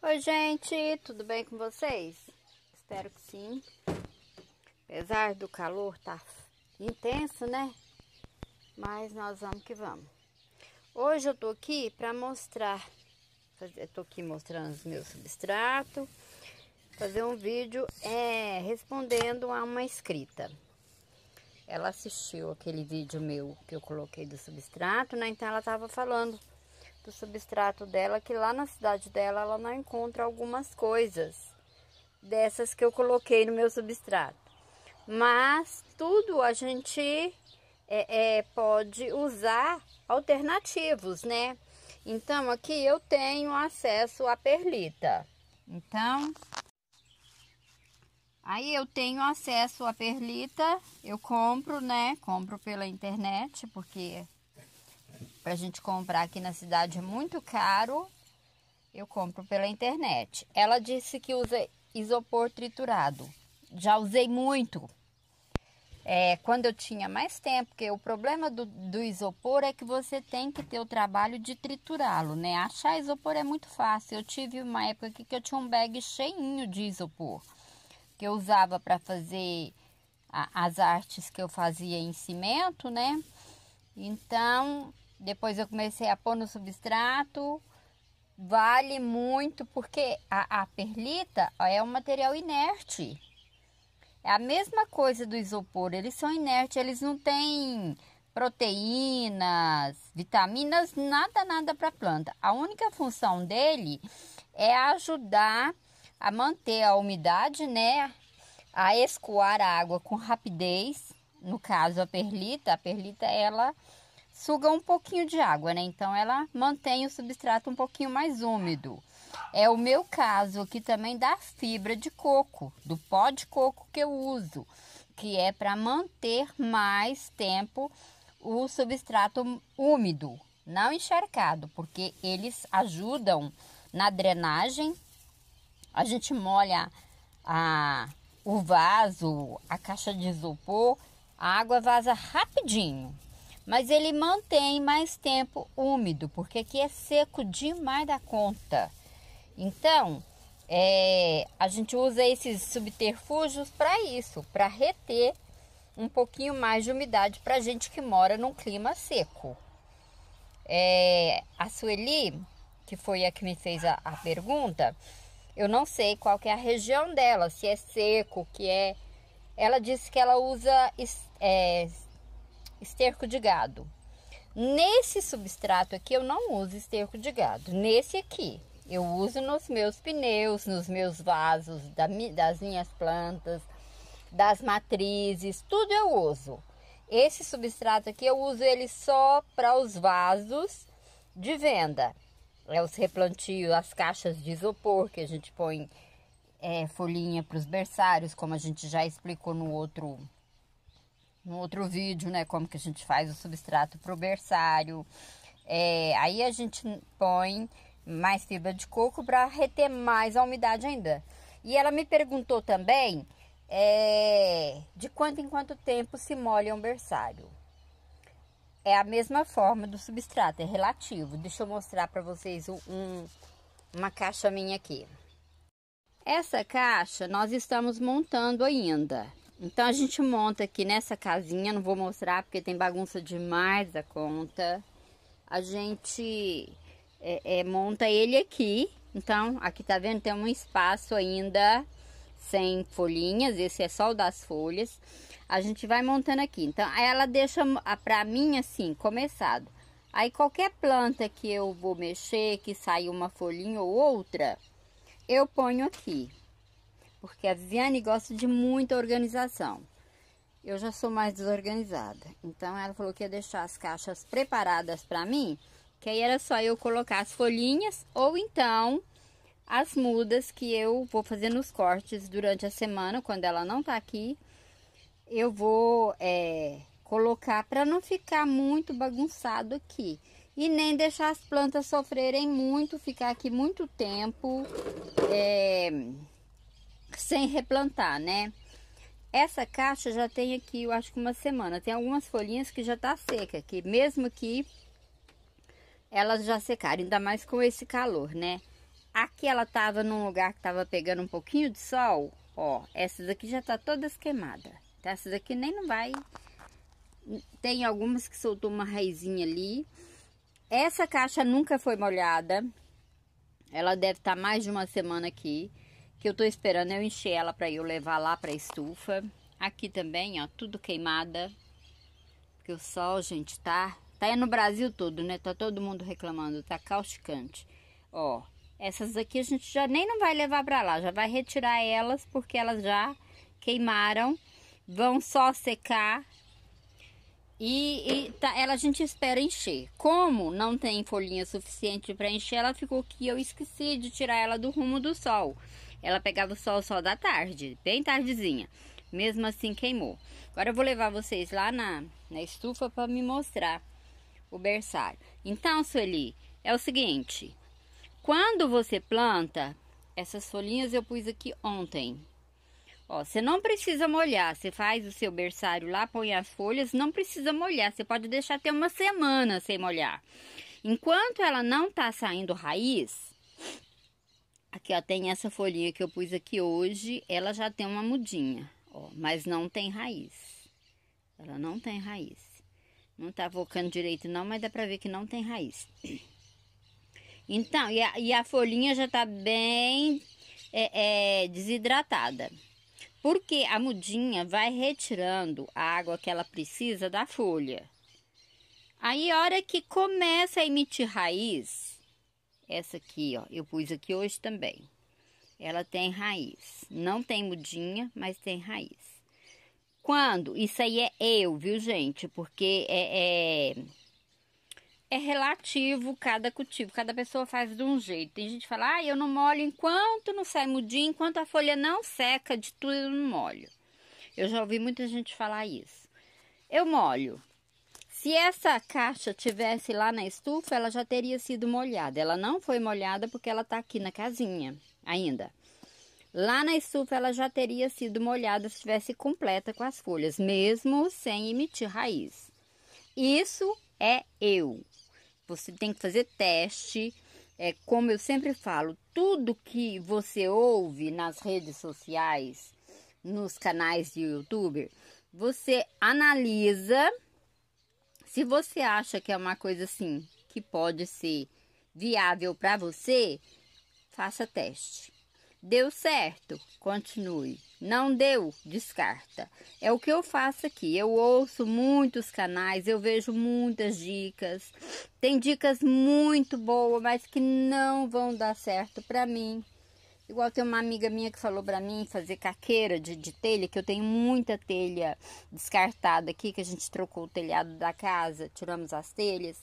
Oi, gente, tudo bem com vocês? Espero que sim. Apesar do calor tá intenso, né? Mas nós vamos que vamos. Hoje eu tô aqui para mostrar, eu tô aqui mostrando os meus substratos, fazer um vídeo é, respondendo a uma escrita. Ela assistiu aquele vídeo meu que eu coloquei do substrato, né? Então ela tava falando substrato dela que lá na cidade dela ela não encontra algumas coisas dessas que eu coloquei no meu substrato. Mas tudo a gente é, é, pode usar alternativos, né? Então, aqui eu tenho acesso à perlita. Então, aí eu tenho acesso à perlita, eu compro, né? Compro pela internet, porque para a gente comprar aqui na cidade é muito caro. Eu compro pela internet. Ela disse que usa isopor triturado. Já usei muito. É, quando eu tinha mais tempo, porque o problema do, do isopor é que você tem que ter o trabalho de triturá-lo, né? Achar isopor é muito fácil. Eu tive uma época aqui que eu tinha um bag cheinho de isopor, que eu usava para fazer a, as artes que eu fazia em cimento, né? Então, depois eu comecei a pôr no substrato. Vale muito porque a, a perlita é um material inerte. É a mesma coisa do isopor, eles são inertes, eles não têm proteínas, vitaminas, nada, nada para a planta. A única função dele é ajudar a manter a umidade, né? A escoar a água com rapidez. No caso, a perlita, a perlita ela suga um pouquinho de água, né? Então ela mantém o substrato um pouquinho mais úmido. É o meu caso aqui também da fibra de coco, do pó de coco que eu uso, que é para manter mais tempo o substrato úmido, não encharcado, porque eles ajudam na drenagem. A gente molha a, o vaso, a caixa de isopor, a água vaza rapidinho mas ele mantém mais tempo úmido, porque aqui é seco demais da conta. Então, é, a gente usa esses subterfúgios para isso, para reter um pouquinho mais de umidade para gente que mora num clima seco. É, a Sueli, que foi a que me fez a, a pergunta, eu não sei qual que é a região dela, se é seco, que é. Ela disse que ela usa é, esterco de gado. Nesse substrato aqui eu não uso esterco de gado, nesse aqui eu uso nos meus pneus, nos meus vasos, das minhas plantas, das matrizes, tudo eu uso. Esse substrato aqui eu uso ele só para os vasos de venda. É os replantios, as caixas de isopor que a gente põe é, folhinha para os berçários, como a gente já explicou no outro um outro vídeo, né? Como que a gente faz o substrato para o berçário. É, aí a gente põe mais fibra de coco para reter mais a umidade ainda. E ela me perguntou também é, de quanto em quanto tempo se molha um berçário. É a mesma forma do substrato, é relativo. Deixa eu mostrar para vocês um, uma caixa minha aqui. Essa caixa nós estamos montando ainda. Então a gente monta aqui nessa casinha, não vou mostrar porque tem bagunça demais da conta. A gente é, é, monta ele aqui. Então aqui tá vendo tem um espaço ainda sem folhinhas, esse é só o das folhas. A gente vai montando aqui. Então ela deixa ah, para mim assim começado. Aí qualquer planta que eu vou mexer, que sair uma folhinha ou outra, eu ponho aqui porque a Viviane gosta de muita organização. Eu já sou mais desorganizada, então ela falou que ia deixar as caixas preparadas para mim, que aí era só eu colocar as folhinhas ou então as mudas que eu vou fazer nos cortes durante a semana, quando ela não tá aqui, eu vou é, colocar para não ficar muito bagunçado aqui e nem deixar as plantas sofrerem muito, ficar aqui muito tempo. É, sem replantar, né? Essa caixa já tem aqui, eu acho que uma semana. Tem algumas folhinhas que já tá seca, aqui, mesmo que elas já secaram, ainda mais com esse calor, né? Aqui ela tava num lugar que tava pegando um pouquinho de sol, ó. Essas aqui já tá todas queimadas, tá? Então, Essas aqui nem não vai... Tem algumas que soltou uma raizinha ali. Essa caixa nunca foi molhada. Ela deve estar tá mais de uma semana aqui que eu tô esperando eu encher ela para eu levar lá para estufa. Aqui também, ó, tudo queimada. Porque o sol, gente, tá tá no Brasil todo, né? Tá todo mundo reclamando, tá causticante. Ó, essas aqui a gente já nem não vai levar para lá, já vai retirar elas porque elas já queimaram, vão só secar. E, e tá, ela a gente espera encher. Como não tem folhinha suficiente para encher, ela ficou que eu esqueci de tirar ela do rumo do sol. Ela pegava o sol só da tarde, bem tardezinha. Mesmo assim queimou. Agora eu vou levar vocês lá na, na estufa para me mostrar o berçário. Então, Sueli, é o seguinte: quando você planta, essas folhinhas eu pus aqui ontem. Ó, você não precisa molhar, você faz o seu berçário lá, põe as folhas, não precisa molhar, você pode deixar até uma semana sem molhar. Enquanto ela não tá saindo raiz, Aqui, ó, tem essa folhinha que eu pus aqui hoje, ela já tem uma mudinha, ó, mas não tem raiz. Ela não tem raiz. Não tá vocando direito não, mas dá pra ver que não tem raiz. Então, e a, e a folhinha já tá bem é, é, desidratada. Porque a mudinha vai retirando a água que ela precisa da folha. Aí, a hora que começa a emitir raiz, essa aqui, ó, eu pus aqui hoje também. Ela tem raiz. Não tem mudinha, mas tem raiz. Quando? Isso aí é eu, viu, gente? Porque é, é, é relativo cada cultivo. Cada pessoa faz de um jeito. Tem gente que fala, ah, eu não molho enquanto não sai mudinha, enquanto a folha não seca de tudo, eu não molho. Eu já ouvi muita gente falar isso. Eu molho, se essa caixa tivesse lá na estufa, ela já teria sido molhada. Ela não foi molhada porque ela está aqui na casinha ainda. Lá na estufa ela já teria sido molhada se estivesse completa com as folhas, mesmo sem emitir raiz. Isso é eu. Você tem que fazer teste. É como eu sempre falo, tudo que você ouve nas redes sociais, nos canais de YouTube, você analisa se você acha que é uma coisa assim que pode ser viável para você, faça teste. Deu certo? Continue. Não deu? Descarta. É o que eu faço aqui. Eu ouço muitos canais, eu vejo muitas dicas. Tem dicas muito boas, mas que não vão dar certo para mim. Igual tem uma amiga minha que falou para mim fazer caqueira de, de, telha, que eu tenho muita telha descartada aqui, que a gente trocou o telhado da casa, tiramos as telhas.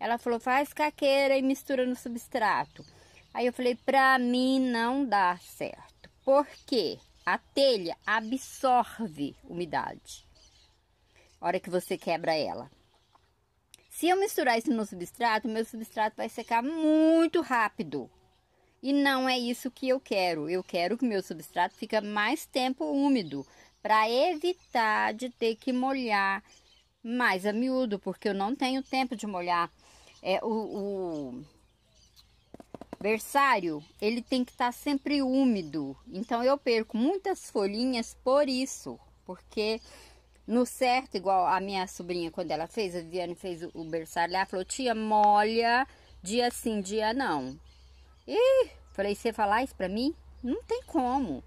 Ela falou, faz caqueira e mistura no substrato. Aí eu falei, pra mim não dá certo. Por quê? A telha absorve umidade. A hora que você quebra ela. Se eu misturar isso no substrato, meu substrato vai secar muito rápido. E não é isso que eu quero. Eu quero que meu substrato fica mais tempo úmido para evitar de ter que molhar mais a miúdo, porque eu não tenho tempo de molhar. É, o, o berçário, ele tem que estar tá sempre úmido. Então eu perco muitas folhinhas por isso, porque no certo, igual a minha sobrinha quando ela fez, a Viviane fez o berçário, ela falou: "Tia, molha dia sim, dia não". E falei, você falar isso pra mim? Não tem como.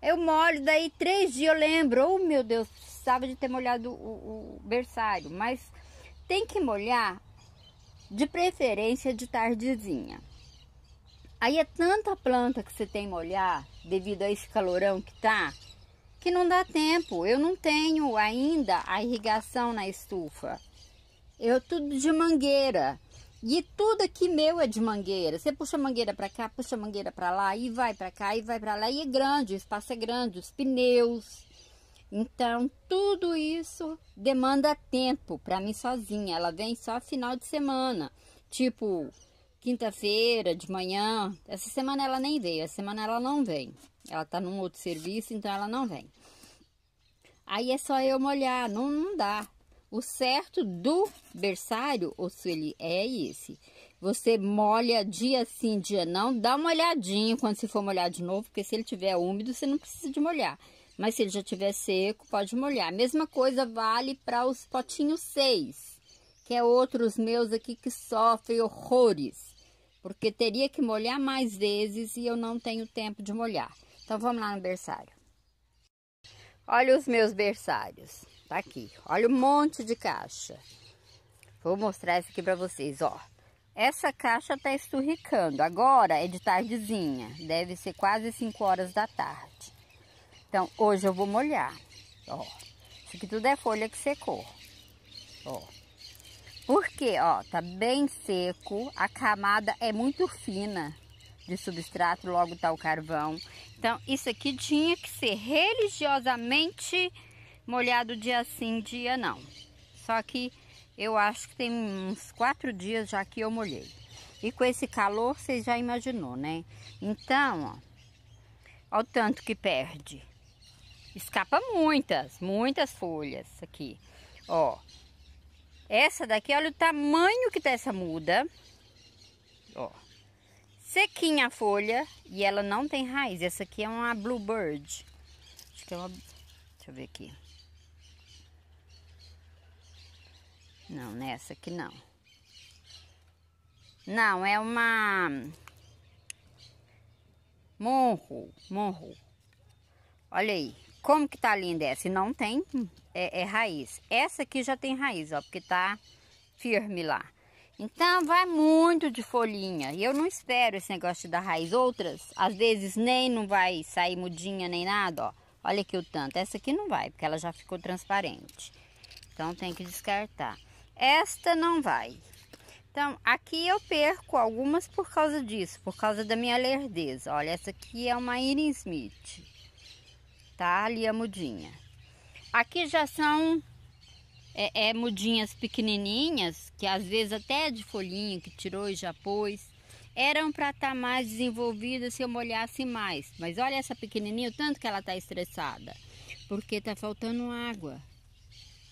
Eu molho, daí três dias eu lembro, oh meu Deus, precisava de ter molhado o, o berçário, mas tem que molhar de preferência de tardezinha. Aí é tanta planta que você tem molhar devido a esse calorão que tá, que não dá tempo. Eu não tenho ainda a irrigação na estufa. Eu tudo de mangueira. E tudo aqui meu é de mangueira. Você puxa a mangueira para cá, puxa a mangueira para lá e vai para cá e vai para lá e é grande, o espaço é grande, os pneus. Então, tudo isso demanda tempo para mim sozinha. Ela vem só final de semana, tipo quinta-feira de manhã. Essa semana ela nem veio, essa semana ela não vem. Ela tá num outro serviço, então ela não vem. Aí é só eu molhar, não, não dá. O certo do berçário, ou se ele é esse. Você molha dia sim, dia não. Dá uma olhadinha quando se for molhar de novo, porque se ele tiver úmido, você não precisa de molhar. Mas se ele já tiver seco, pode molhar. Mesma coisa vale para os potinhos 6, que é outros meus aqui que sofrem horrores. Porque teria que molhar mais vezes e eu não tenho tempo de molhar. Então vamos lá no berçário. Olha os meus berçários. Tá aqui. Olha um monte de caixa. Vou mostrar essa aqui para vocês, ó. Essa caixa tá esturricando. Agora é de tardezinha. Deve ser quase 5 horas da tarde. Então, hoje eu vou molhar. Ó. Isso aqui tudo é folha que secou. Ó. Porque, ó, tá bem seco. A camada é muito fina de substrato, logo tá o carvão. Então, isso aqui tinha que ser religiosamente molhado dia sim, dia não. Só que eu acho que tem uns quatro dias já que eu molhei. E com esse calor, você já imaginou, né? Então, ó, ó o tanto que perde. Escapa muitas, muitas folhas aqui. Ó, essa daqui, olha o tamanho que tá essa muda. Ó, sequinha a folha e ela não tem raiz. Essa aqui é uma bluebird. Acho que é uma... Deixa eu ver aqui. Não, nessa aqui não. Não, é uma... Morro, morro. Olha aí, como que tá linda essa. E não tem é, é raiz. Essa aqui já tem raiz, ó, porque tá firme lá. Então, vai muito de folhinha. E eu não espero esse negócio da raiz. Outras, às vezes, nem não vai sair mudinha, nem nada, ó. Olha aqui o tanto. Essa aqui não vai, porque ela já ficou transparente. Então, tem que descartar esta não vai. Então, aqui eu perco algumas por causa disso, por causa da minha lerdeza. Olha, essa aqui é uma Irin Smith, tá? Ali a mudinha. Aqui já são é, é, mudinhas pequenininhas, que às vezes até é de folhinha que tirou e já pôs. Eram para estar tá mais desenvolvidas se eu molhasse mais. Mas olha essa pequenininha, o tanto que ela tá estressada. Porque tá faltando água.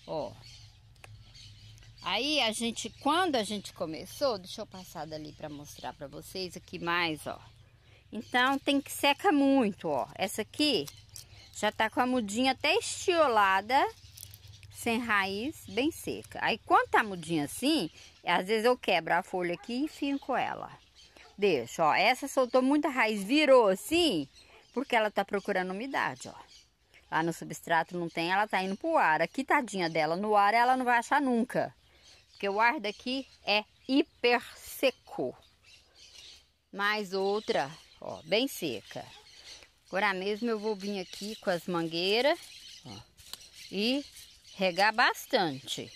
Ó, Aí a gente, quando a gente começou, deixa eu passar dali para mostrar para vocês aqui mais, ó. Então tem que seca muito, ó. Essa aqui já tá com a mudinha até estiolada, sem raiz, bem seca. Aí quando tá mudinha assim, às vezes eu quebro a folha aqui e finco ela. Deixa, ó. Essa soltou muita raiz, virou assim, porque ela tá procurando umidade, ó. Lá no substrato não tem, ela tá indo pro ar. Aqui, tadinha dela, no ar ela não vai achar nunca. Porque o ar daqui é hiper seco. Mais outra, ó, bem seca. Agora mesmo eu vou vir aqui com as mangueiras ó, e regar bastante.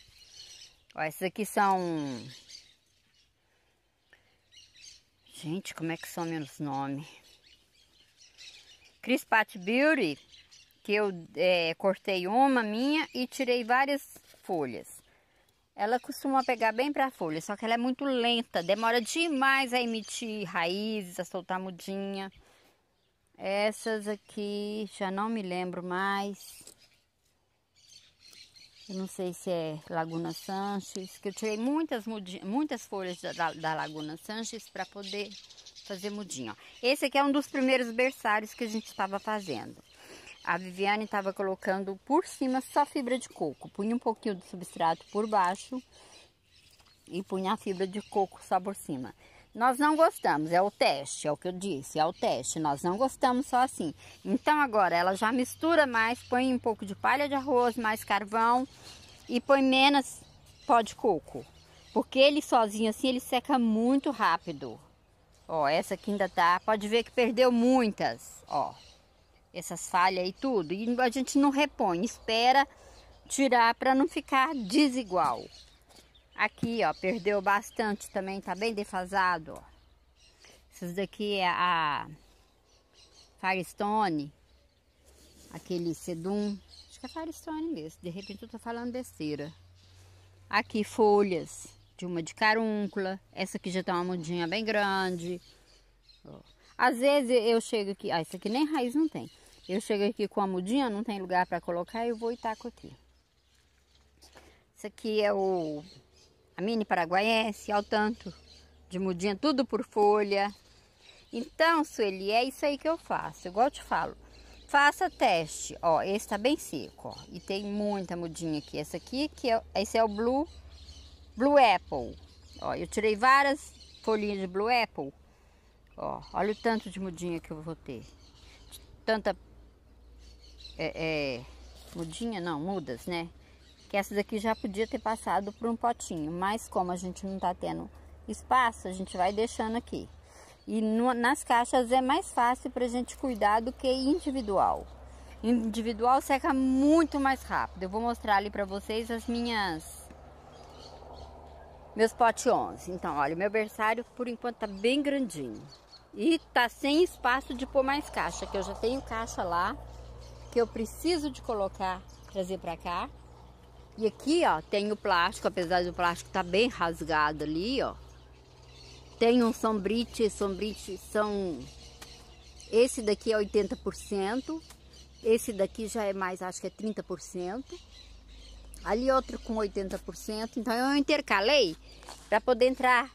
Ó, essas aqui são... Gente, como é que são menos nome? Crispat Beauty, que eu é, cortei uma minha e tirei várias folhas. Ela costuma pegar bem para a folha, só que ela é muito lenta, demora demais a emitir raízes, a soltar mudinha. Essas aqui já não me lembro mais. Eu não sei se é Laguna Sanches, que eu tirei muitas, mudinha, muitas folhas da, da Laguna Sanches para poder fazer mudinha. Ó. Esse aqui é um dos primeiros berçários que a gente estava fazendo. A Viviane estava colocando por cima só fibra de coco, punha um pouquinho de substrato por baixo e punha a fibra de coco só por cima. Nós não gostamos, é o teste, é o que eu disse, é o teste. Nós não gostamos só assim. Então agora ela já mistura mais, põe um pouco de palha de arroz, mais carvão e põe menos pó de coco. Porque ele sozinho assim, ele seca muito rápido. Ó, essa aqui ainda tá, pode ver que perdeu muitas, ó essas falhas e tudo. E a gente não repõe, espera tirar para não ficar desigual. Aqui, ó, perdeu bastante também, tá bem defasado, ó. Essas daqui é a Firestone, aquele Sedum, acho que é Firestone mesmo, de repente eu tô falando besteira. Aqui, folhas de uma de carúncula, essa aqui já tá uma mudinha bem grande, ó. Às vezes eu chego aqui, ah, isso aqui nem raiz não tem. Eu chego aqui com a mudinha, não tem lugar para colocar, eu vou e taco aqui. Isso aqui é o a mini paraguaiense, ao tanto de mudinha, tudo por folha. Então, Sueli, é isso aí que eu faço. Igual eu te falo, faça teste. Ó, esse tá bem seco, ó. E tem muita mudinha aqui. Essa aqui, que é, esse é o Blue, Blue Apple. Ó, eu tirei várias folhinhas de Blue Apple Ó, olha o tanto de mudinha que eu vou ter. tanta. É, é, mudinha não, mudas, né? Que essa daqui já podia ter passado por um potinho, mas como a gente não tá tendo espaço, a gente vai deixando aqui. E no, nas caixas é mais fácil pra gente cuidar do que individual. Individual seca muito mais rápido. Eu vou mostrar ali pra vocês as minhas meus potes 11. Então, olha, meu berçário por enquanto tá bem grandinho. E tá sem espaço de pôr mais caixa, que eu já tenho caixa lá, que eu preciso de colocar, trazer para cá. E aqui, ó, tem o plástico, apesar do plástico tá bem rasgado ali, ó. Tem um sombrite, sombrite são... Esse daqui é 80%, esse daqui já é mais, acho que é 30%. Ali outro com 80%, então eu intercalei para poder entrar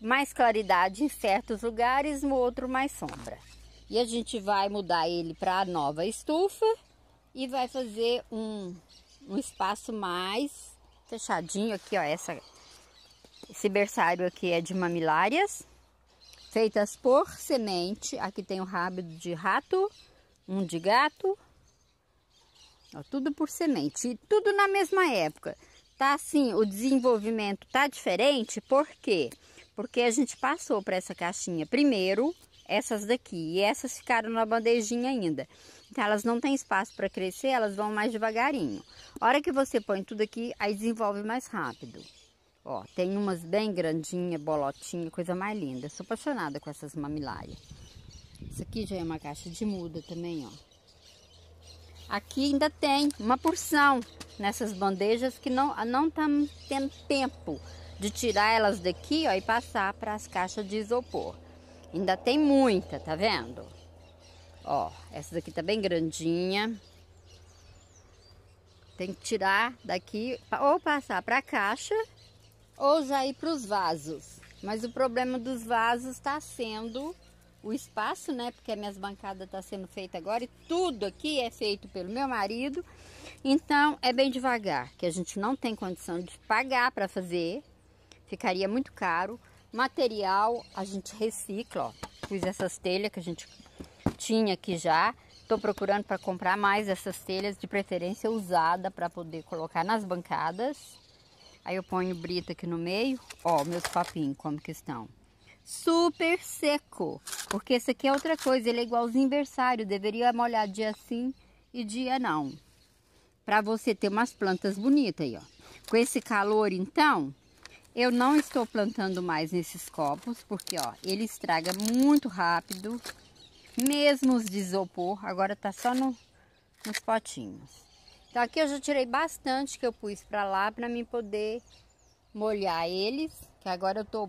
mais claridade em certos lugares, no outro mais sombra. E a gente vai mudar ele para a nova estufa e vai fazer um, um espaço mais fechadinho aqui, ó. Essa, esse berçário aqui é de mamilárias, feitas por semente. Aqui tem o rabo de rato, um de gato, ó, tudo por semente e tudo na mesma época. Tá assim, o desenvolvimento tá diferente porque quê? porque a gente passou para essa caixinha primeiro essas daqui e essas ficaram na bandejinha ainda. Então elas não têm espaço para crescer, elas vão mais devagarinho. A hora que você põe tudo aqui, aí desenvolve mais rápido. Ó, tem umas bem grandinha, bolotinha, coisa mais linda. Sou apaixonada com essas mamilárias. Isso aqui já é uma caixa de muda também, ó. Aqui ainda tem uma porção nessas bandejas que não não tá tendo tempo de tirar elas daqui ó, e passar para as caixas de isopor. Ainda tem muita, tá vendo? Ó, essa daqui tá bem grandinha. Tem que tirar daqui ou passar para a caixa ou já ir para os vasos. Mas o problema dos vasos está sendo o espaço, né? Porque minhas bancadas bancada tá sendo feita agora e tudo aqui é feito pelo meu marido. Então é bem devagar, que a gente não tem condição de pagar para fazer ficaria muito caro. Material a gente recicla, ó. Fiz essas telhas que a gente tinha aqui já. Estou procurando para comprar mais essas telhas, de preferência usada, para poder colocar nas bancadas. Aí eu ponho brita aqui no meio. Ó, meus papinhos, como que estão. Super seco, porque esse aqui é outra coisa, ele é igualzinho versátil. Deveria molhar dia sim e dia não. Para você ter umas plantas bonitas aí, ó. Com esse calor, então, eu não estou plantando mais nesses copos, porque ó, ele estraga muito rápido, mesmo os de isopor, agora tá só no, nos potinhos. Então aqui eu já tirei bastante que eu pus para lá para mim poder molhar eles, que agora eu tô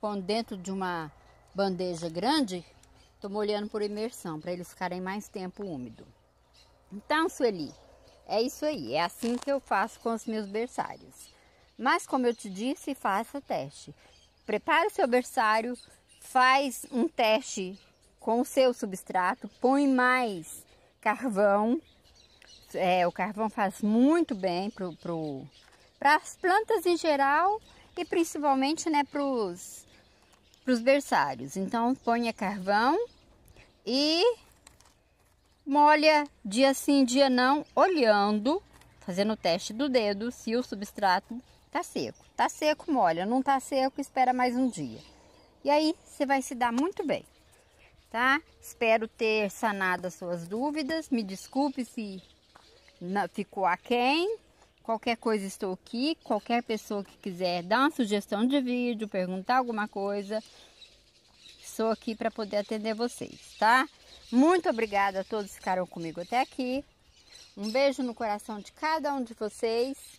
pondo dentro de uma bandeja grande, tô molhando por imersão, para eles ficarem mais tempo úmido. Então, Sueli, é isso aí, é assim que eu faço com os meus berçários. Mas como eu te disse, faça o teste. Prepara o seu berçário, faz um teste com o seu substrato, põe mais carvão. É, o carvão faz muito bem para pro, pro as plantas em geral e principalmente né, para os berçários. Então ponha carvão e molha dia sim, dia não, olhando, fazendo o teste do dedo se o substrato Tá seco. Tá seco, molha. Não tá seco, espera mais um dia. E aí você vai se dar muito bem, tá? Espero ter sanado as suas dúvidas. Me desculpe se ficou aquém. Qualquer coisa estou aqui. Qualquer pessoa que quiser dar uma sugestão de vídeo, perguntar alguma coisa, estou aqui para poder atender vocês, tá? Muito obrigada a todos que ficaram comigo até aqui. Um beijo no coração de cada um de vocês